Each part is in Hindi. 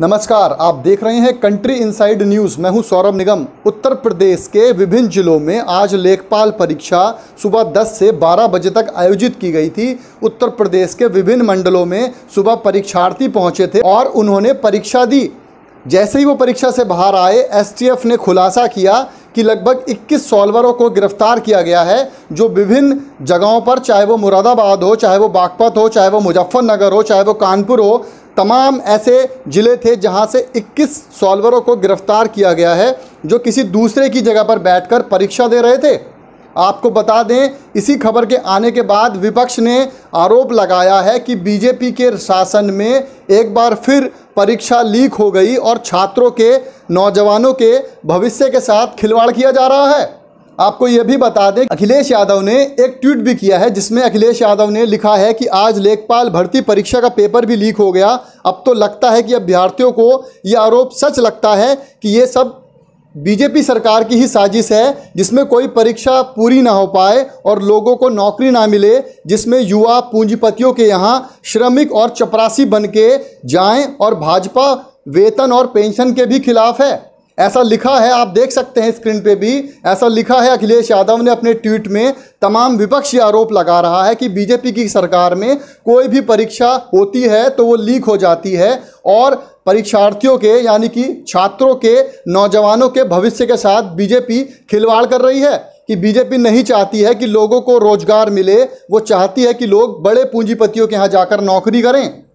नमस्कार आप देख रहे हैं कंट्री इनसाइड न्यूज मैं हूं सौरभ निगम उत्तर प्रदेश के विभिन्न जिलों में आज लेखपाल परीक्षा सुबह 10 से 12 बजे तक आयोजित की गई थी उत्तर प्रदेश के विभिन्न मंडलों में सुबह परीक्षार्थी पहुंचे थे और उन्होंने परीक्षा दी जैसे ही वो परीक्षा से बाहर आए एस ने खुलासा किया कि लगभग 21 सॉल्वरों को गिरफ्तार किया गया है जो विभिन्न जगहों पर चाहे वो मुरादाबाद हो चाहे वो बागपत हो चाहे वो मुजफ्फरनगर हो चाहे वो कानपुर हो तमाम ऐसे ज़िले थे जहां से 21 सॉल्वरों को गिरफ्तार किया गया है जो किसी दूसरे की जगह पर बैठकर परीक्षा दे रहे थे आपको बता दें इसी खबर के आने के बाद विपक्ष ने आरोप लगाया है कि बीजेपी के शासन में एक बार फिर परीक्षा लीक हो गई और छात्रों के नौजवानों के भविष्य के साथ खिलवाड़ किया जा रहा है आपको यह भी बता दें अखिलेश यादव ने एक ट्वीट भी किया है जिसमें अखिलेश यादव ने लिखा है कि आज लेखपाल भर्ती परीक्षा का पेपर भी लीक हो गया अब तो लगता है कि अभ्यर्थियों को ये आरोप सच लगता है कि ये सब बीजेपी सरकार की ही साजिश है जिसमें कोई परीक्षा पूरी ना हो पाए और लोगों को नौकरी ना मिले जिसमें युवा पूंजीपतियों के यहाँ श्रमिक और चपरासी बन के जाएँ और भाजपा वेतन और पेंशन के भी खिलाफ है ऐसा लिखा है आप देख सकते हैं स्क्रीन पे भी ऐसा लिखा है अखिलेश यादव ने अपने ट्वीट में तमाम विपक्ष आरोप लगा रहा है कि बीजेपी की सरकार में कोई भी परीक्षा होती है तो वो लीक हो जाती है और परीक्षार्थियों के यानी कि छात्रों के नौजवानों के भविष्य के साथ बीजेपी खिलवाड़ कर रही है कि बीजेपी नहीं चाहती है कि लोगों को रोजगार मिले वो चाहती है कि लोग बड़े पूंजीपतियों के यहाँ जाकर नौकरी करें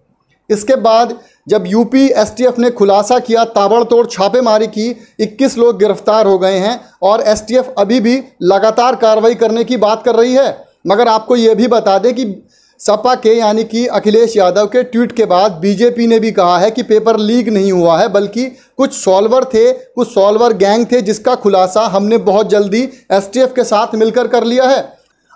इसके बाद जब यूपी एसटीएफ ने खुलासा किया ताबड़तोड़ छापेमारी की 21 लोग गिरफ्तार हो गए हैं और एसटीएफ अभी भी लगातार कार्रवाई करने की बात कर रही है मगर आपको ये भी बता दें कि सपा के यानी कि अखिलेश यादव के ट्वीट के बाद बीजेपी ने भी कहा है कि पेपर लीक नहीं हुआ है बल्कि कुछ सॉल्वर थे कुछ सॉल्वर गैंग थे जिसका खुलासा हमने बहुत जल्दी एसटीएफ के साथ मिलकर कर लिया है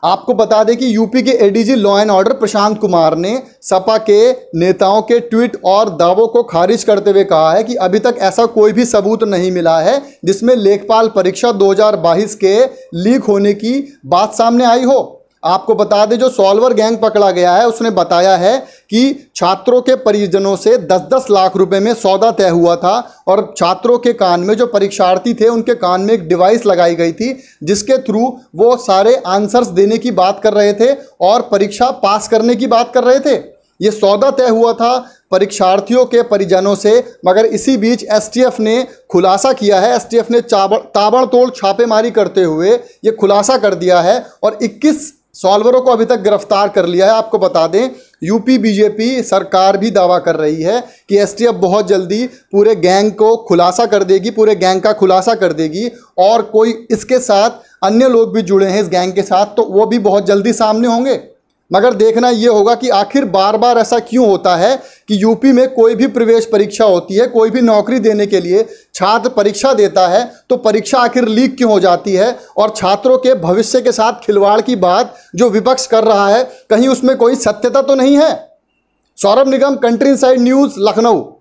आपको बता दें कि यूपी के ADG law and order Prashant Kumar ने सपा के नेताओं के ट्वीट और दावों को खारिज करते हुए कहा है कि अभी तक ऐसा कोई भी सबूत नहीं मिला है जिसमें लेखपाल परीक्षा 2022 के लीक होने की बात सामने आई हो आपको बता दें जो सॉल्वर गैंग पकड़ा गया है उसने बताया है कि छात्रों के परिजनों से 10-10 लाख रुपए में सौदा तय हुआ था और छात्रों के कान में जो परीक्षार्थी थे उनके कान में एक डिवाइस लगाई गई थी जिसके थ्रू वो सारे आंसर्स देने की बात कर रहे थे और परीक्षा पास करने की बात कर रहे थे ये सौदा तय हुआ था परीक्षार्थियों के परिजनों से मगर इसी बीच एसटीएफ ने खुलासा किया है एसटीएफ ने ताबड़तोड़ छापेमारी करते हुए ये खुलासा कर दिया है और सॉल्वरों को अभी तक गिरफ्तार कर लिया है आपको बता दें यूपी बीजेपी सरकार भी दावा कर रही है कि एसटीएफ बहुत जल्दी पूरे गैंग को खुलासा कर देगी पूरे गैंग का खुलासा कर देगी और कोई इसके साथ अन्य लोग भी जुड़े हैं इस गैंग के साथ तो वो भी बहुत जल्दी सामने होंगे मगर देखना ये होगा कि आखिर बार बार ऐसा क्यों होता है कि यूपी में कोई भी प्रवेश परीक्षा होती है कोई भी नौकरी देने के लिए छात्र परीक्षा देता है तो परीक्षा आखिर लीक क्यों हो जाती है और छात्रों के भविष्य के साथ खिलवाड़ की बात जो विपक्ष कर रहा है कहीं उसमें कोई सत्यता तो नहीं है Saurabh Nigam country side news Lucknow